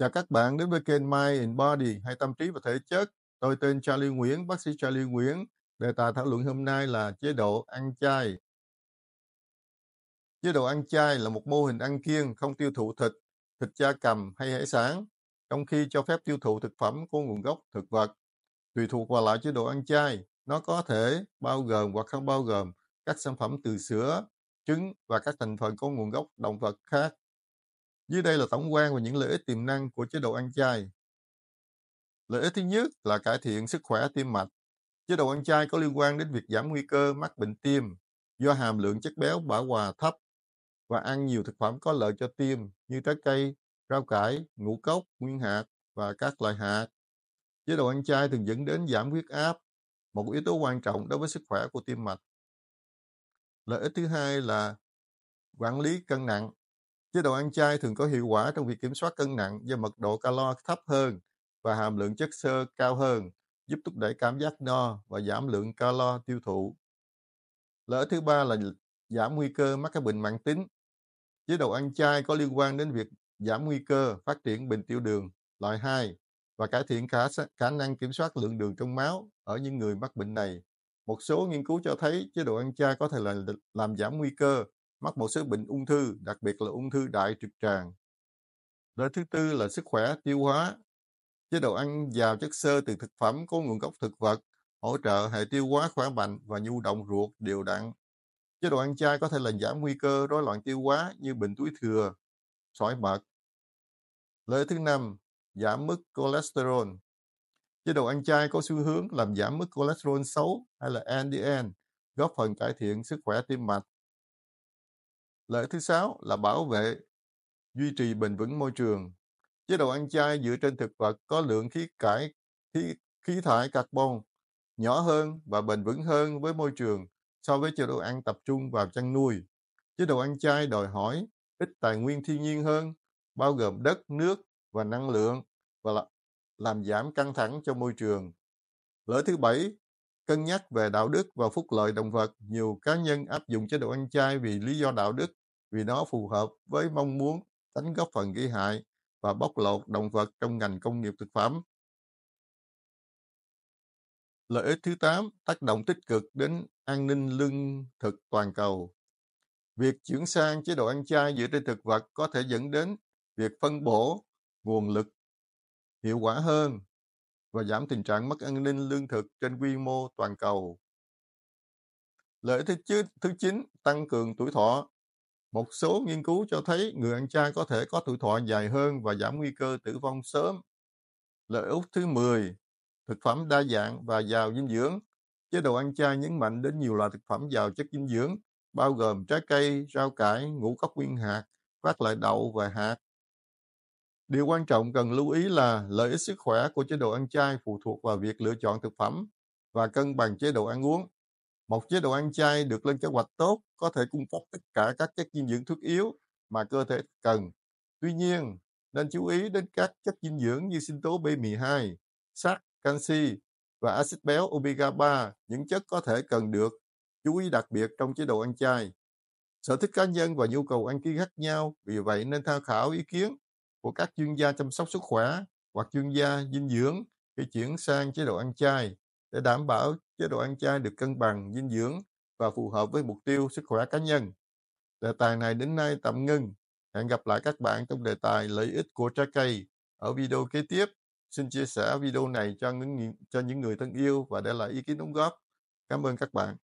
Chào các bạn đến với kênh Mind and Body hay tâm trí và thể chất. Tôi tên Charlie Nguyễn, bác sĩ Charlie Nguyễn. Đề tài thảo luận hôm nay là chế độ ăn chay. Chế độ ăn chay là một mô hình ăn kiêng không tiêu thụ thịt, thịt da cầm hay hải sản, trong khi cho phép tiêu thụ thực phẩm có nguồn gốc thực vật. Tùy thuộc vào loại chế độ ăn chay, nó có thể bao gồm hoặc không bao gồm các sản phẩm từ sữa, trứng và các thành phần có nguồn gốc động vật khác dưới đây là tổng quan về những lợi ích tiềm năng của chế độ ăn chay. Lợi ích thứ nhất là cải thiện sức khỏe tim mạch. Chế độ ăn chay có liên quan đến việc giảm nguy cơ mắc bệnh tim do hàm lượng chất béo bão hòa thấp và ăn nhiều thực phẩm có lợi cho tim như trái cây, rau cải, ngũ cốc, nguyên hạt và các loại hạt. Chế độ ăn chay thường dẫn đến giảm huyết áp, một yếu tố quan trọng đối với sức khỏe của tim mạch. Lợi ích thứ hai là quản lý cân nặng. Chế độ ăn chay thường có hiệu quả trong việc kiểm soát cân nặng do mật độ calo thấp hơn và hàm lượng chất xơ cao hơn, giúp thúc đẩy cảm giác no và giảm lượng calo tiêu thụ. Lợi thứ ba là giảm nguy cơ mắc các bệnh mãn tính. Chế độ ăn chay có liên quan đến việc giảm nguy cơ phát triển bệnh tiểu đường loại 2 và cải thiện khả, khả năng kiểm soát lượng đường trong máu ở những người mắc bệnh này. Một số nghiên cứu cho thấy chế độ ăn chay có thể là làm giảm nguy cơ mắc một số bệnh ung thư, đặc biệt là ung thư đại trực tràng. Loại thứ tư là sức khỏe tiêu hóa. Chế độ ăn giàu chất xơ từ thực phẩm có nguồn gốc thực vật, hỗ trợ hệ tiêu hóa khỏe mạnh và nhu động ruột đều đặn. Chế độ ăn chay có thể làm giảm nguy cơ rối loạn tiêu hóa như bệnh túi thừa, sỏi mật. Lợi thứ năm, giảm mức cholesterol. Chế độ ăn chay có xu hướng làm giảm mức cholesterol xấu hay là LDL, góp phần cải thiện sức khỏe tim mạch Lợi thứ sáu là bảo vệ, duy trì bền vững môi trường. Chế độ ăn chay dựa trên thực vật có lượng khí cải khí, khí thải carbon nhỏ hơn và bền vững hơn với môi trường so với chế độ ăn tập trung vào chăn nuôi. Chế độ ăn chay đòi hỏi ít tài nguyên thiên nhiên hơn, bao gồm đất, nước và năng lượng và là làm giảm căng thẳng cho môi trường. Lợi thứ bảy, cân nhắc về đạo đức và phúc lợi động vật. Nhiều cá nhân áp dụng chế độ ăn chay vì lý do đạo đức vì nó phù hợp với mong muốn tránh góp phần gây hại và bóc lột động vật trong ngành công nghiệp thực phẩm. Lợi ích thứ 8, tác động tích cực đến an ninh lương thực toàn cầu. Việc chuyển sang chế độ ăn chay dựa trên thực vật có thể dẫn đến việc phân bổ nguồn lực hiệu quả hơn và giảm tình trạng mất an ninh lương thực trên quy mô toàn cầu. Lợi ích thứ 9, tăng cường tuổi thọ. Một số nghiên cứu cho thấy người ăn chay có thể có tuổi thọ dài hơn và giảm nguy cơ tử vong sớm. Lợi ích thứ 10, thực phẩm đa dạng và giàu dinh dưỡng. Chế độ ăn chay nhấn mạnh đến nhiều loại thực phẩm giàu chất dinh dưỡng, bao gồm trái cây, rau cải, ngũ cốc nguyên hạt, các loại đậu và hạt. Điều quan trọng cần lưu ý là lợi ích sức khỏe của chế độ ăn chay phụ thuộc vào việc lựa chọn thực phẩm và cân bằng chế độ ăn uống. Một chế độ ăn chay được lên kế hoạch tốt có thể cung cấp tất cả các chất dinh dưỡng thiết yếu mà cơ thể cần. Tuy nhiên, nên chú ý đến các chất dinh dưỡng như sinh tố B12, sắt, canxi và axit béo omega 3, những chất có thể cần được chú ý đặc biệt trong chế độ ăn chay. Sở thích cá nhân và nhu cầu ăn kiêng khác nhau, vì vậy nên tham khảo ý kiến của các chuyên gia chăm sóc sức khỏe hoặc chuyên gia dinh dưỡng khi chuyển sang chế độ ăn chay để đảm bảo chế độ ăn chay được cân bằng, dinh dưỡng và phù hợp với mục tiêu sức khỏe cá nhân. Đề tài này đến nay tạm ngưng. Hẹn gặp lại các bạn trong đề tài lợi ích của trái cây ở video kế tiếp. Xin chia sẻ video này cho những, cho những người thân yêu và để lại ý kiến đóng góp. Cảm ơn các bạn.